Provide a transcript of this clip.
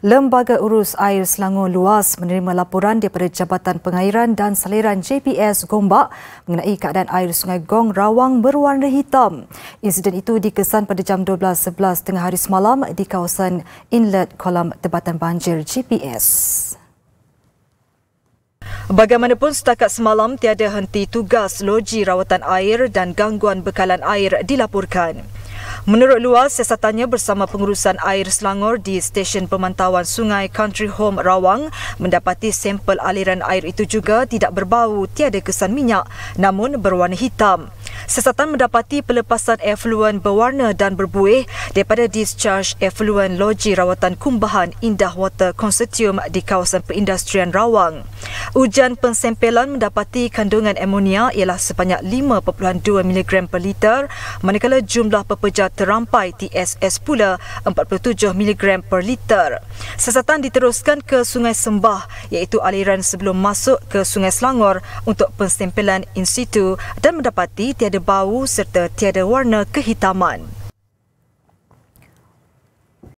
Lembaga Urus Air Selangor Luas menerima laporan daripada Jabatan Pengairan dan Saliran JPS Gombak mengenai keadaan air Sungai Gong Rawang berwarna hitam. Insiden itu dikesan pada jam 12.11 tengah hari semalam di kawasan inlet kolam tebatan banjir JPS. Bagaimanapun setakat semalam tiada henti tugas loji rawatan air dan gangguan bekalan air dilaporkan. Menurut luar, siasatannya bersama pengurusan air Selangor di Stesen Pemantauan Sungai Country Home Rawang mendapati sampel aliran air itu juga tidak berbau, tiada kesan minyak namun berwarna hitam. Siasatan mendapati pelepasan efluen berwarna dan berbuih daripada discharge efluen loji rawatan kumbahan Indah Water Consortium di kawasan perindustrian Rawang. Hujan pensempelan mendapati kandungan amonia ialah sebanyak 5.2 mg per liter manakala jumlah pepejar terampai TSS pula 47 mg per liter. Siasatan diteruskan ke Sungai Sembah iaitu aliran sebelum masuk ke Sungai Selangor untuk pensempelan in situ dan mendapati tiada bau serta tiada warna kehitaman.